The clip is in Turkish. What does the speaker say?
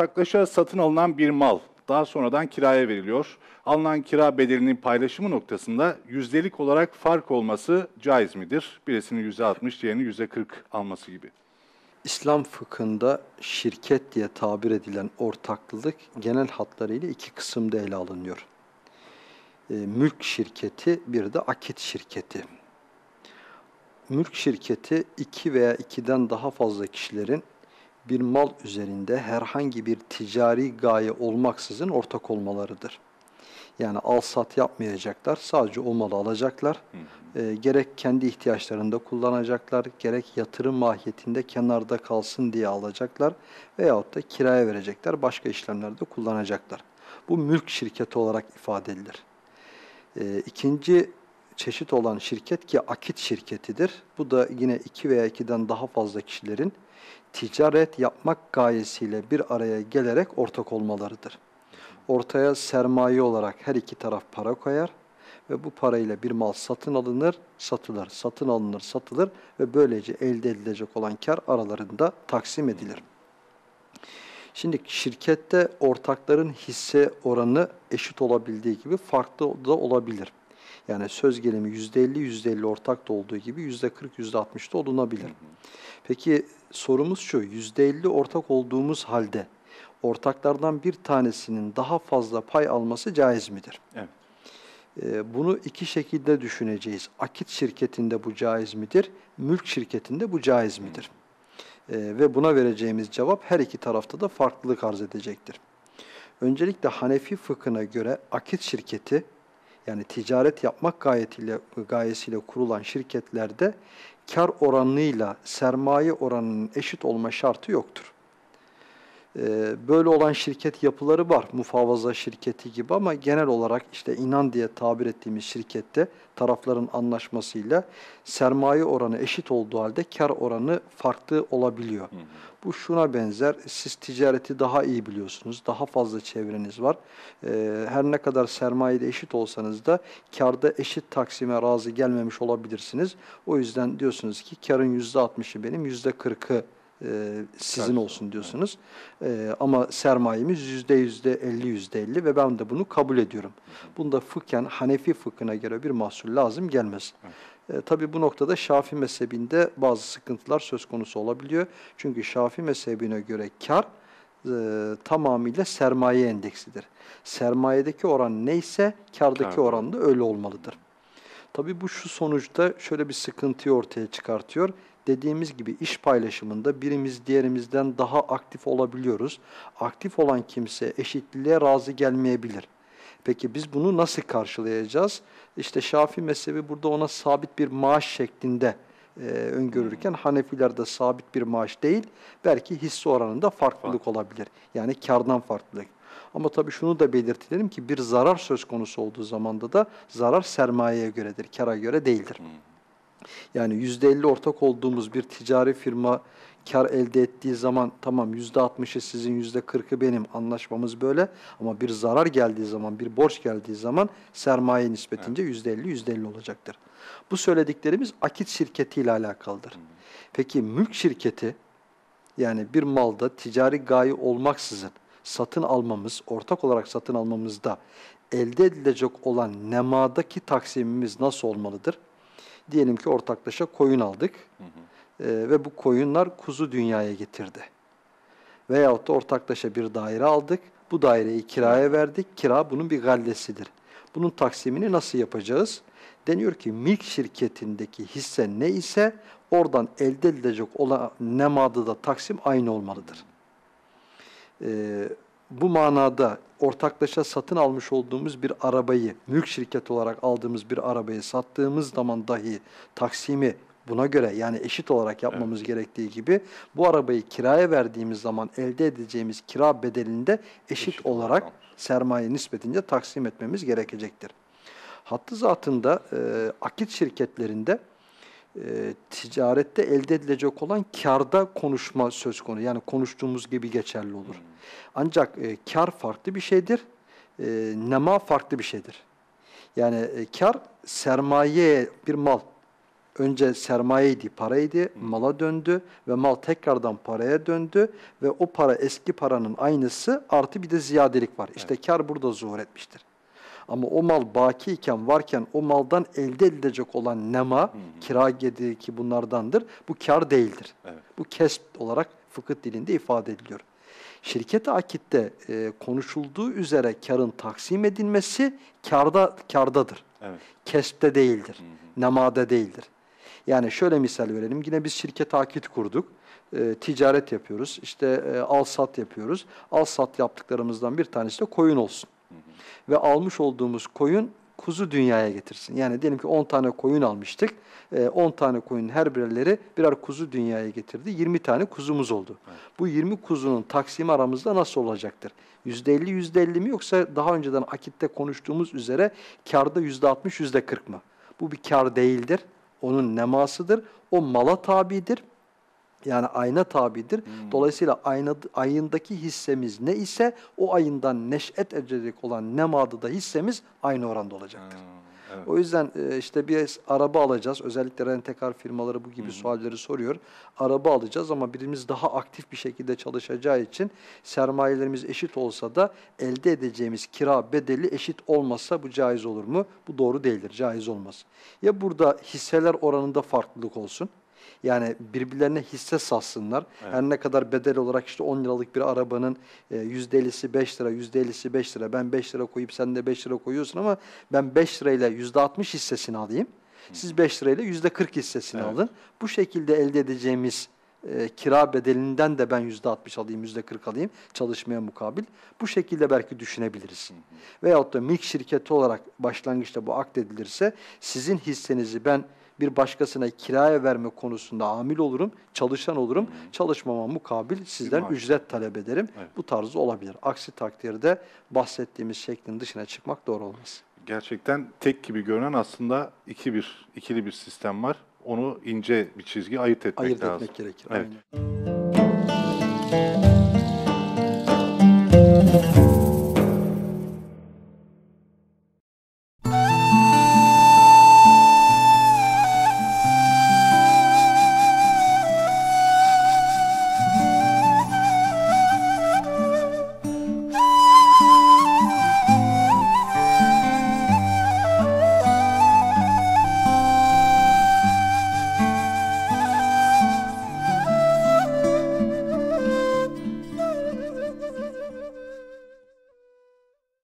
ortaklaşa satın alınan bir mal daha sonradan kiraya veriliyor. Alınan kira bedelinin paylaşımı noktasında yüzdelik olarak fark olması caiz midir? Birisinin yüzde %60, diğerinin yüzde %40 alması gibi. İslam fıkhında şirket diye tabir edilen ortaklılık genel hatlarıyla iki kısımda ele alınıyor. E, mülk şirketi bir de akit şirketi. Mülk şirketi iki veya ikiden daha fazla kişilerin bir mal üzerinde herhangi bir ticari gaye olmaksızın ortak olmalarıdır. Yani al-sat yapmayacaklar, sadece o malı alacaklar. E, gerek kendi ihtiyaçlarında kullanacaklar, gerek yatırım mahiyetinde kenarda kalsın diye alacaklar veyahut da kiraya verecekler, başka işlemlerde kullanacaklar. Bu mülk şirketi olarak ifade edilir. E, ikinci çeşit olan şirket ki akit şirketidir. Bu da yine iki veya ikiden daha fazla kişilerin ticaret yapmak gayesiyle bir araya gelerek ortak olmalarıdır. Ortaya sermaye olarak her iki taraf para koyar ve bu parayla bir mal satın alınır, satılır, satın alınır, satılır ve böylece elde edilecek olan kar aralarında taksim edilir. Şimdi şirkette ortakların hisse oranı eşit olabildiği gibi farklı da olabilir. Yani söz gelimi yüzde %50, %50 ortak da olduğu gibi yüzde %40, %60 da olunabilir. Peki sorumuz şu, yüzde elli ortak olduğumuz halde ortaklardan bir tanesinin daha fazla pay alması caiz midir? Evet. Ee, bunu iki şekilde düşüneceğiz. Akit şirketinde bu caiz midir? Mülk şirketinde bu caiz midir? Ee, ve buna vereceğimiz cevap her iki tarafta da farklılık arz edecektir. Öncelikle Hanefi fıkhına göre akit şirketi yani ticaret yapmak gayetiyle, gayesiyle kurulan şirketlerde kar oranıyla sermaye oranının eşit olma şartı yoktur. Ee, böyle olan şirket yapıları var. Mufavaza şirketi gibi ama genel olarak işte inan diye tabir ettiğimiz şirkette tarafların anlaşmasıyla sermaye oranı eşit olduğu halde kar oranı farklı olabiliyor. Hı hı. Bu şuna benzer. Siz ticareti daha iyi biliyorsunuz. Daha fazla çevreniz var. Ee, her ne kadar sermayede eşit olsanız da karda eşit taksime razı gelmemiş olabilirsiniz. O yüzden diyorsunuz ki karın %60'ı benim, %40'ı e, sizin olsun diyorsunuz. E, ama sermayemiz yüzde yüzde elli yüzde elli ve ben de bunu kabul ediyorum. Bunda fıkhen Hanefi fıkhına göre bir mahsul lazım gelmez. E, Tabi bu noktada Şafi mezhebinde bazı sıkıntılar söz konusu olabiliyor. Çünkü Şafi mezhebine göre kar e, tamamıyla sermaye endeksidir. Sermayedeki oran neyse kardaki evet. oran da öyle olmalıdır. Tabi bu şu sonuçta şöyle bir sıkıntıyı ortaya çıkartıyor dediğimiz gibi iş paylaşımında birimiz diğerimizden daha aktif olabiliyoruz. Aktif olan kimse eşitliğe razı gelmeyebilir. Peki biz bunu nasıl karşılayacağız? İşte Şafii mezhebi burada ona sabit bir maaş şeklinde e, öngörürken hmm. Hanefilerde sabit bir maaş değil, belki hisse oranında farklılık olabilir. Yani kardan farklılık. Ama tabii şunu da belirtelim ki bir zarar söz konusu olduğu zamanda da zarar sermayeye göredir, kara göre değildir. Hmm. Yani yüzde elli ortak olduğumuz bir ticari firma kar elde ettiği zaman tamam yüzde altmışı sizin yüzde kırkı benim anlaşmamız böyle ama bir zarar geldiği zaman bir borç geldiği zaman sermaye nispetince yüzde elli yüzde elli olacaktır. Bu söylediklerimiz akit şirketiyle alakalıdır. Hmm. Peki mülk şirketi yani bir malda ticari gaye olmaksızın satın almamız, ortak olarak satın almamızda elde edilecek olan nemadaki taksimimiz nasıl olmalıdır? Diyelim ki ortaklaşa koyun aldık hı hı. E, ve bu koyunlar kuzu dünyaya getirdi. Veyahut da ortaklaşa bir daire aldık, bu daireyi kiraya verdik, kira bunun bir gallesidir. Bunun taksimini nasıl yapacağız? Deniyor ki milk şirketindeki hisse ne ise oradan elde edilecek olan nemadı da taksim aynı olmalıdır. Ee, bu manada ortaklaşa satın almış olduğumuz bir arabayı, mülk şirketi olarak aldığımız bir arabayı sattığımız zaman dahi taksimi buna göre yani eşit olarak yapmamız evet. gerektiği gibi bu arabayı kiraya verdiğimiz zaman elde edeceğimiz kira bedelinde eşit, eşit olarak olmuş. sermaye nispetince taksim etmemiz gerekecektir. Hattı zatında e, akit şirketlerinde e, ticarette elde edilecek olan karda konuşma söz konusu. Yani konuştuğumuz gibi geçerli olur. Ancak e, kar farklı bir şeydir. E, nema farklı bir şeydir. Yani e, kar sermaye bir mal. Önce sermayeydi, paraydı, mala döndü ve mal tekrardan paraya döndü ve o para eski paranın aynısı artı bir de ziyadelik var. İşte evet. kar burada zuhur etmiştir. Ama o mal bakiyken varken o maldan elde edilecek olan nema, hı hı. kira gedi ki bunlardandır. Bu kar değildir. Evet. Bu kesp olarak fıkıh dilinde ifade ediliyor. Şirket akitte e, konuşulduğu üzere karın taksim edilmesi karda kardadır. Evet. Kespte değildir. Hı hı. Nemada değildir. Yani şöyle misal verelim. Yine biz şirket akit kurduk. E, ticaret yapıyoruz. İşte e, al sat yapıyoruz. Al sat yaptıklarımızdan bir tanesi de koyun olsun. Ve almış olduğumuz koyun kuzu dünyaya getirsin. Yani diyelim ki 10 tane koyun almıştık. 10 ee, tane koyun her birileri birer kuzu dünyaya getirdi. 20 tane kuzumuz oldu. Evet. Bu 20 kuzunun taksimi aramızda nasıl olacaktır? %50 %50 mi yoksa daha önceden akitte konuştuğumuz üzere karda %60 %40 mı? Bu bir kar değildir. Onun nemasıdır. O mala tabidir. Yani ayna tabidir. Hmm. Dolayısıyla ayna, ayındaki hissemiz ne ise o ayından neş'et edecek olan da hissemiz aynı oranda olacaktır. Hmm. Evet. O yüzden e, işte bir araba alacağız. Özellikle rentekar firmaları bu gibi Hı sualleri soruyor. Araba alacağız ama birimiz daha aktif bir şekilde çalışacağı için sermayelerimiz eşit olsa da elde edeceğimiz kira bedeli eşit olmasa bu caiz olur mu? Bu doğru değildir. Caiz olmaz. Ya burada hisseler oranında farklılık olsun yani birbirlerine hisse satsınlar. Evet. Her ne kadar bedel olarak işte 10 liralık bir arabanın %50'si e, 5 lira, %50'si 5 lira. Ben 5 lira koyup sen de 5 lira koyuyorsun ama ben 5 lirayla %60 hissesini alayım. Siz 5 lirayla %40 hissesini evet. alın. Bu şekilde elde edeceğimiz e, kira bedelinden de ben yüzde %60 alayım, yüzde %40 alayım çalışmaya mukabil. Bu şekilde belki düşünebiliriz. Hı hı. Veyahut da MİK şirketi olarak başlangıçta bu akdedilirse sizin hissenizi ben bir başkasına kiraya verme konusunda amil olurum, çalışan olurum. Hmm. Çalışmama mukabil sizden ücret talep ederim. Evet. Bu tarzı olabilir. Aksi takdirde bahsettiğimiz şeklin dışına çıkmak doğru olmaz. Gerçekten tek gibi görünen aslında iki bir, ikili bir sistem var. Onu ince bir çizgi ayırt etmek ayırt lazım. Ayırt etmek gerekir. Evet. Aynen.